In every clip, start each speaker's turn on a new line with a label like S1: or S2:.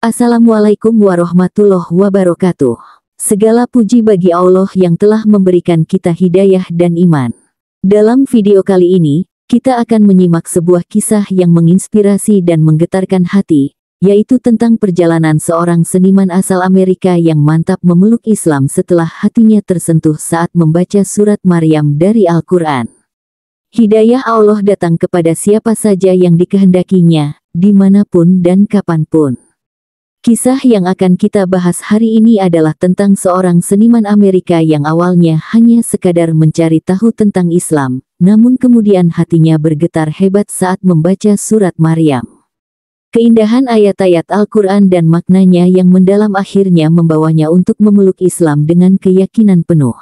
S1: Assalamualaikum warahmatullahi wabarakatuh. Segala puji bagi Allah yang telah memberikan kita hidayah dan iman. Dalam video kali ini, kita akan menyimak sebuah kisah yang menginspirasi dan menggetarkan hati, yaitu tentang perjalanan seorang seniman asal Amerika yang mantap memeluk Islam setelah hatinya tersentuh saat membaca surat Maryam dari Al-Quran. Hidayah Allah datang kepada siapa saja yang dikehendakinya, dimanapun dan kapanpun. Kisah yang akan kita bahas hari ini adalah tentang seorang seniman Amerika yang awalnya hanya sekadar mencari tahu tentang Islam, namun kemudian hatinya bergetar hebat saat membaca surat Maryam. Keindahan ayat-ayat Al-Quran dan maknanya yang mendalam akhirnya membawanya untuk memeluk Islam dengan keyakinan penuh.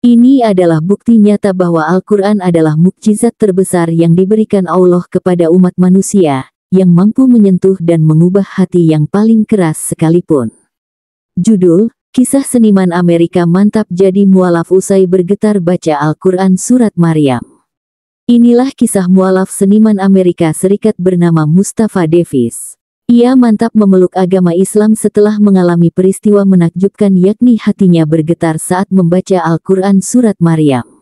S1: Ini adalah bukti nyata bahwa Al-Quran adalah mukjizat terbesar yang diberikan Allah kepada umat manusia, yang mampu menyentuh dan mengubah hati yang paling keras sekalipun. Judul, Kisah Seniman Amerika Mantap Jadi Mualaf Usai Bergetar Baca Al-Quran Surat Maryam. Inilah kisah mualaf seniman Amerika Serikat bernama Mustafa Davis. Ia mantap memeluk agama Islam setelah mengalami peristiwa menakjubkan yakni hatinya bergetar saat membaca Al-Quran Surat Maryam.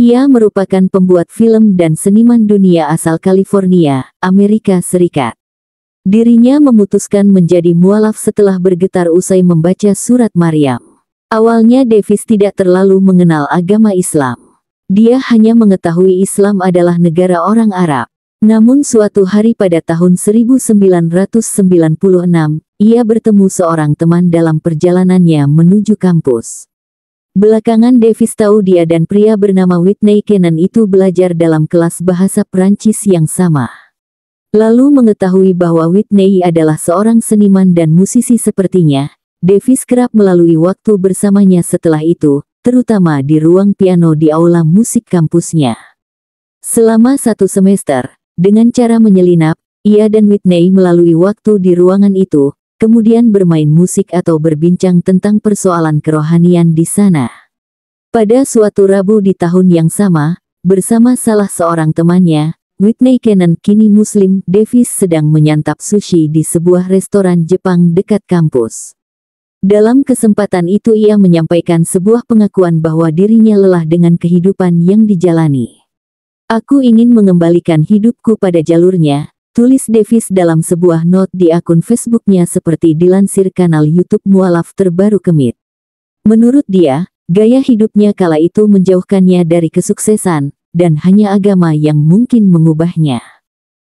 S1: Ia merupakan pembuat film dan seniman dunia asal California, Amerika Serikat. Dirinya memutuskan menjadi mualaf setelah bergetar usai membaca surat Maryam. Awalnya Davis tidak terlalu mengenal agama Islam. Dia hanya mengetahui Islam adalah negara orang Arab. Namun suatu hari pada tahun 1996, ia bertemu seorang teman dalam perjalanannya menuju kampus. Belakangan Davis tahu dia dan pria bernama Whitney Kenan itu belajar dalam kelas bahasa Perancis yang sama. Lalu mengetahui bahwa Whitney adalah seorang seniman dan musisi sepertinya, Davis kerap melalui waktu bersamanya setelah itu, terutama di ruang piano di aula musik kampusnya. Selama satu semester, dengan cara menyelinap, ia dan Whitney melalui waktu di ruangan itu, kemudian bermain musik atau berbincang tentang persoalan kerohanian di sana. Pada suatu Rabu di tahun yang sama, bersama salah seorang temannya, Whitney Cannon kini Muslim Davis sedang menyantap sushi di sebuah restoran Jepang dekat kampus. Dalam kesempatan itu ia menyampaikan sebuah pengakuan bahwa dirinya lelah dengan kehidupan yang dijalani. Aku ingin mengembalikan hidupku pada jalurnya, Tulis Davis dalam sebuah note di akun Facebooknya seperti dilansir kanal YouTube Mualaf terbaru Kemit. Menurut dia, gaya hidupnya kala itu menjauhkannya dari kesuksesan, dan hanya agama yang mungkin mengubahnya.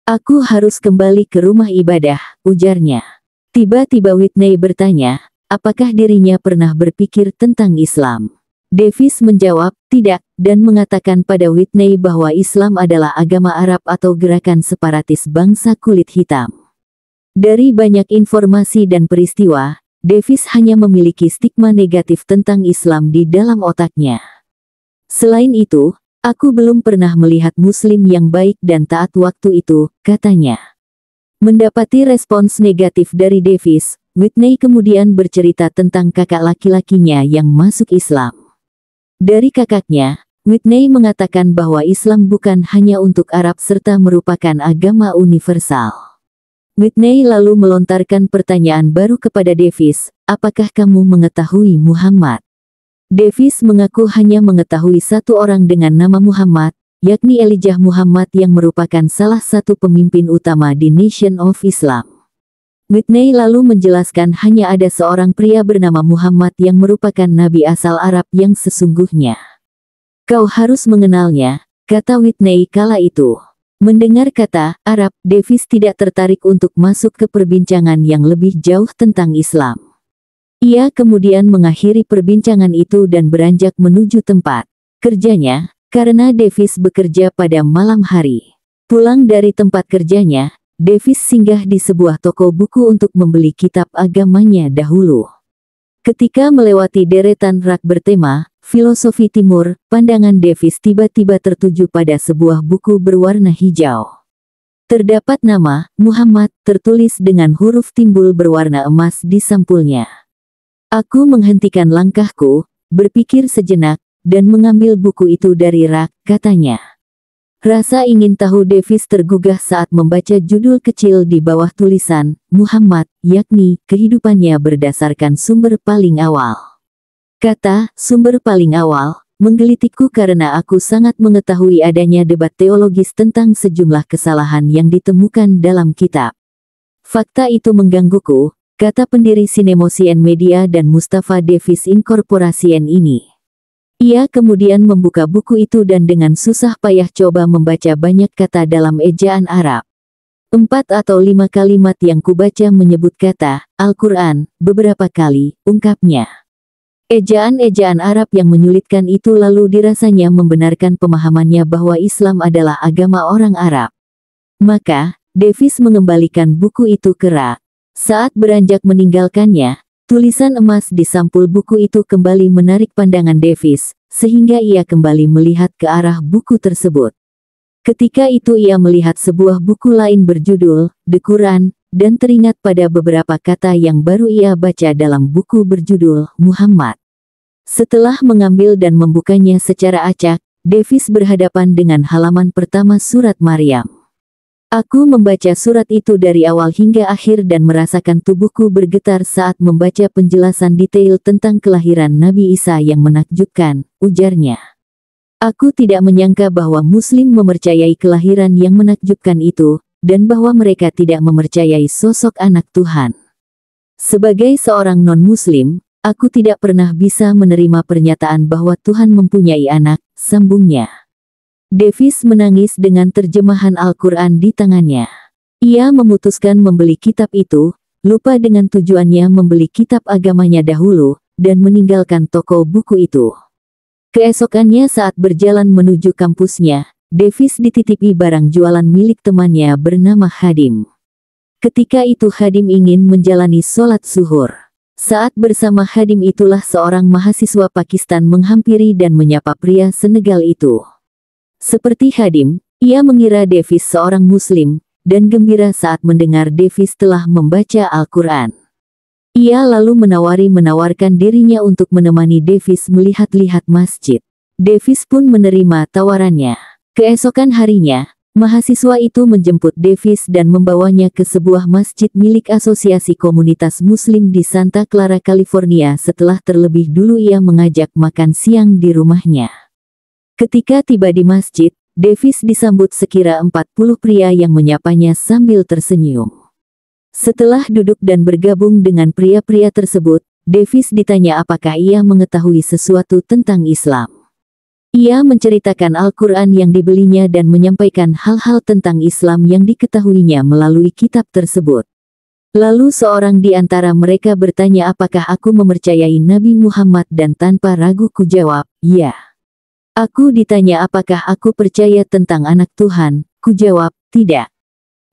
S1: Aku harus kembali ke rumah ibadah, ujarnya. Tiba-tiba Whitney bertanya, apakah dirinya pernah berpikir tentang Islam. Davis menjawab, tidak, dan mengatakan pada Whitney bahwa Islam adalah agama Arab atau gerakan separatis bangsa kulit hitam. Dari banyak informasi dan peristiwa, Davis hanya memiliki stigma negatif tentang Islam di dalam otaknya. Selain itu, aku belum pernah melihat Muslim yang baik dan taat waktu itu, katanya. Mendapati respons negatif dari Davis, Whitney kemudian bercerita tentang kakak laki-lakinya yang masuk Islam. Dari kakaknya, Whitney mengatakan bahwa Islam bukan hanya untuk Arab serta merupakan agama universal. Whitney lalu melontarkan pertanyaan baru kepada Davis, apakah kamu mengetahui Muhammad? Davis mengaku hanya mengetahui satu orang dengan nama Muhammad, yakni Elijah Muhammad yang merupakan salah satu pemimpin utama di Nation of Islam. Whitney lalu menjelaskan hanya ada seorang pria bernama Muhammad yang merupakan nabi asal Arab yang sesungguhnya. Kau harus mengenalnya, kata Whitney kala itu. Mendengar kata Arab, Davis tidak tertarik untuk masuk ke perbincangan yang lebih jauh tentang Islam. Ia kemudian mengakhiri perbincangan itu dan beranjak menuju tempat kerjanya, karena Davis bekerja pada malam hari. Pulang dari tempat kerjanya, Davis singgah di sebuah toko buku untuk membeli kitab agamanya dahulu. Ketika melewati deretan rak bertema, Filosofi Timur, pandangan Davis tiba-tiba tertuju pada sebuah buku berwarna hijau. Terdapat nama, Muhammad, tertulis dengan huruf timbul berwarna emas di sampulnya. Aku menghentikan langkahku, berpikir sejenak, dan mengambil buku itu dari rak, katanya. Rasa ingin tahu Davis tergugah saat membaca judul kecil di bawah tulisan Muhammad, yakni kehidupannya berdasarkan sumber paling awal. Kata sumber paling awal menggelitikku karena aku sangat mengetahui adanya debat teologis tentang sejumlah kesalahan yang ditemukan dalam kitab. Fakta itu menggangguku, kata pendiri Sinemosien Media dan Mustafa Davis Incorporation ini. Ia kemudian membuka buku itu dan dengan susah payah coba membaca banyak kata dalam ejaan Arab. Empat atau lima kalimat yang kubaca menyebut kata Al-Quran beberapa kali, ungkapnya. Ejaan-ejaan Arab yang menyulitkan itu lalu dirasanya membenarkan pemahamannya bahwa Islam adalah agama orang Arab. Maka, Davis mengembalikan buku itu ke rak. Saat beranjak meninggalkannya, Tulisan emas di sampul buku itu kembali menarik pandangan Davis, sehingga ia kembali melihat ke arah buku tersebut. Ketika itu ia melihat sebuah buku lain berjudul The Quran, dan teringat pada beberapa kata yang baru ia baca dalam buku berjudul Muhammad. Setelah mengambil dan membukanya secara acak, Davis berhadapan dengan halaman pertama surat Maryam. Aku membaca surat itu dari awal hingga akhir dan merasakan tubuhku bergetar saat membaca penjelasan detail tentang kelahiran Nabi Isa yang menakjubkan, ujarnya. Aku tidak menyangka bahwa Muslim memercayai kelahiran yang menakjubkan itu, dan bahwa mereka tidak memercayai sosok anak Tuhan. Sebagai seorang non-Muslim, aku tidak pernah bisa menerima pernyataan bahwa Tuhan mempunyai anak, sambungnya. Davis menangis dengan terjemahan Al-Quran di tangannya. Ia memutuskan membeli kitab itu, lupa dengan tujuannya membeli kitab agamanya dahulu, dan meninggalkan toko buku itu. Keesokannya saat berjalan menuju kampusnya, Davis dititipi barang jualan milik temannya bernama Hadim. Ketika itu Hadim ingin menjalani sholat zuhur. Saat bersama Hadim itulah seorang mahasiswa Pakistan menghampiri dan menyapa pria Senegal itu. Seperti Hadim, ia mengira Davis seorang Muslim, dan gembira saat mendengar Davis telah membaca Al-Quran. Ia lalu menawari-menawarkan dirinya untuk menemani Davis melihat-lihat masjid. Davis pun menerima tawarannya. Keesokan harinya, mahasiswa itu menjemput Davis dan membawanya ke sebuah masjid milik Asosiasi Komunitas Muslim di Santa Clara, California setelah terlebih dulu ia mengajak makan siang di rumahnya. Ketika tiba di masjid, Davis disambut sekira 40 pria yang menyapanya sambil tersenyum. Setelah duduk dan bergabung dengan pria-pria tersebut, Davis ditanya apakah ia mengetahui sesuatu tentang Islam. Ia menceritakan Al-Quran yang dibelinya dan menyampaikan hal-hal tentang Islam yang diketahuinya melalui kitab tersebut. Lalu seorang di antara mereka bertanya apakah aku memercayai Nabi Muhammad dan tanpa ragu ku jawab, ya. Aku ditanya apakah aku percaya tentang anak Tuhan, Ku jawab tidak.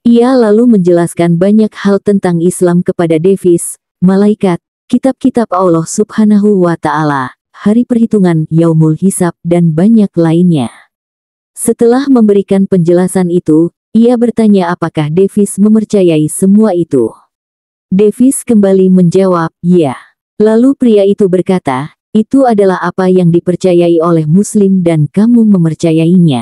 S1: Ia lalu menjelaskan banyak hal tentang Islam kepada Davis, malaikat, kitab-kitab Allah subhanahu wa ta'ala, hari perhitungan, yaumul hisab, dan banyak lainnya. Setelah memberikan penjelasan itu, ia bertanya apakah Davis memercayai semua itu. Davis kembali menjawab, ya. Lalu pria itu berkata, itu adalah apa yang dipercayai oleh Muslim dan kamu memercayainya.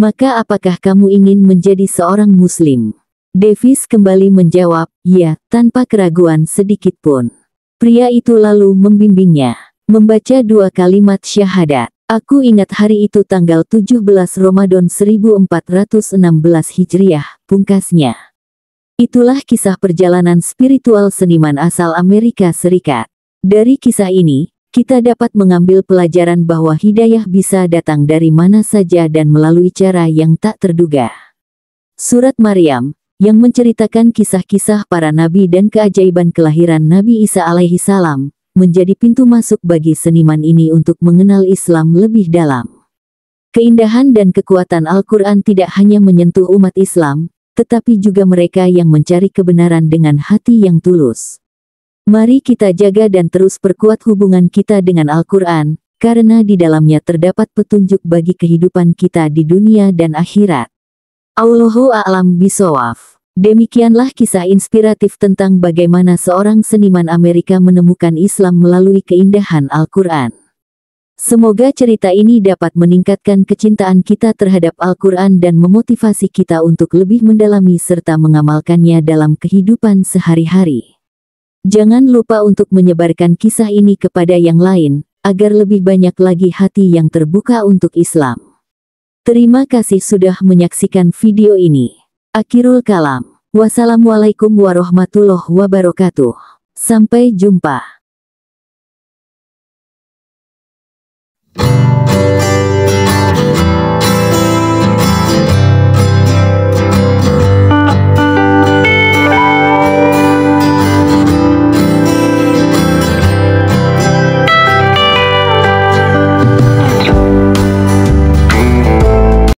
S1: Maka apakah kamu ingin menjadi seorang Muslim? Davis kembali menjawab, ya, tanpa keraguan sedikit pun. Pria itu lalu membimbingnya, membaca dua kalimat syahadat. Aku ingat hari itu tanggal 17 Ramadan 1416 Hijriah, pungkasnya. Itulah kisah perjalanan spiritual seniman asal Amerika Serikat. Dari kisah ini, kita dapat mengambil pelajaran bahwa hidayah bisa datang dari mana saja dan melalui cara yang tak terduga. Surat Maryam, yang menceritakan kisah-kisah para nabi dan keajaiban kelahiran Nabi Isa alaihi salam, menjadi pintu masuk bagi seniman ini untuk mengenal Islam lebih dalam. Keindahan dan kekuatan Al-Quran tidak hanya menyentuh umat Islam, tetapi juga mereka yang mencari kebenaran dengan hati yang tulus. Mari kita jaga dan terus perkuat hubungan kita dengan Al-Quran, karena di dalamnya terdapat petunjuk bagi kehidupan kita di dunia dan akhirat. Allahu a'lam bisawaf. Demikianlah kisah inspiratif tentang bagaimana seorang seniman Amerika menemukan Islam melalui keindahan Al-Quran. Semoga cerita ini dapat meningkatkan kecintaan kita terhadap Al-Quran dan memotivasi kita untuk lebih mendalami serta mengamalkannya dalam kehidupan sehari-hari. Jangan lupa untuk menyebarkan kisah ini kepada yang lain, agar lebih banyak lagi hati yang terbuka untuk Islam. Terima kasih sudah menyaksikan video ini. Akhirul kalam. Wassalamualaikum warahmatullahi wabarakatuh. Sampai jumpa.